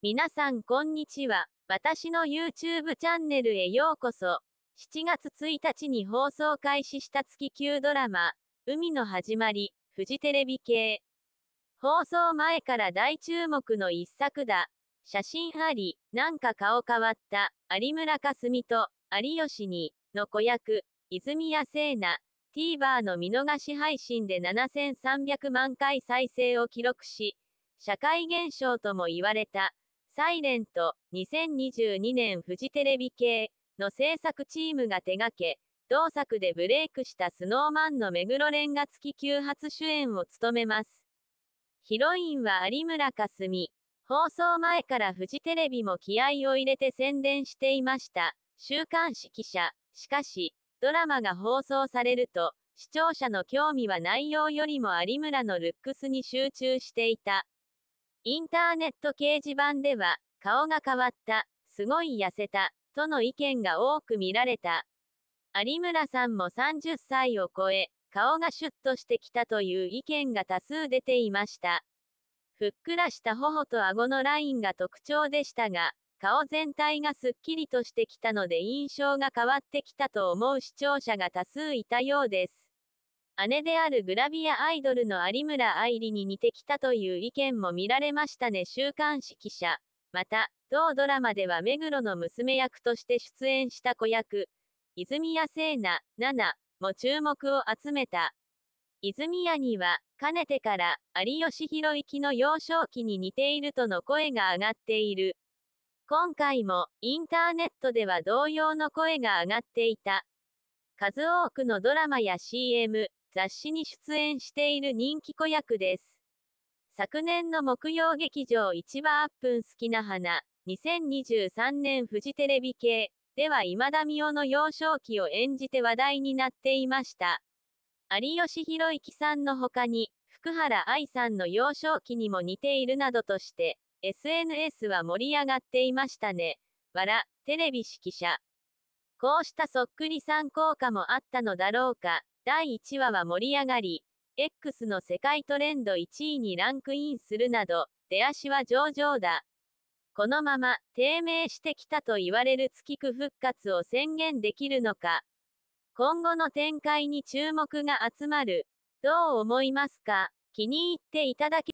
皆さんこんにちは。私の YouTube チャンネルへようこそ。7月1日に放送開始した月9ドラマ、海の始まり、フジテレビ系。放送前から大注目の一作だ。写真あり、なんか顔変わった、有村架純と、有吉に、の子役、泉谷聖奈、TVer の見逃し配信で7300万回再生を記録し、社会現象とも言われた、サイレント2022年フジテレビ系の制作チームが手掛け、同作でブレイクしたスノーマンの目黒蓮がガ付き9発主演を務めます。ヒロインは有村架純。放送前からフジテレビも気合を入れて宣伝していました。週刊誌記者。しかし、ドラマが放送されると、視聴者の興味は内容よりも有村のルックスに集中していた。インターネット掲示板では、顔が変わった、すごい痩せた、との意見が多く見られた。有村さんも30歳を超え、顔がシュッとしてきたという意見が多数出ていました。ふっくらした頬と顎のラインが特徴でしたが、顔全体がすっきりとしてきたので印象が変わってきたと思う視聴者が多数いたようです。姉であるグラビアアイドルの有村愛理に似てきたという意見も見られましたね週刊誌記者。また、同ドラマでは目黒の娘役として出演した子役、泉谷聖奈、奈々も注目を集めた。泉谷には、かねてから、有吉弘行の幼少期に似ているとの声が上がっている。今回も、インターネットでは同様の声が上がっていた。数多くのドラマや CM、雑誌に出演している人気子役です。昨年の木曜劇場一話アップン好きな花、2023年フジテレビ系では今田美桜の幼少期を演じて話題になっていました。有吉弘行さんの他に、福原愛さんの幼少期にも似ているなどとして、SNS は盛り上がっていましたね。わら、テレビ指揮者。こうしたそっくりさん効果もあったのだろうか、第1話は盛り上がり、X の世界トレンド1位にランクインするなど、出足は上々だ。このまま、低迷してきたと言われる月区復活を宣言できるのか。今後の展開に注目が集まる。どう思いますか気に入っていただけ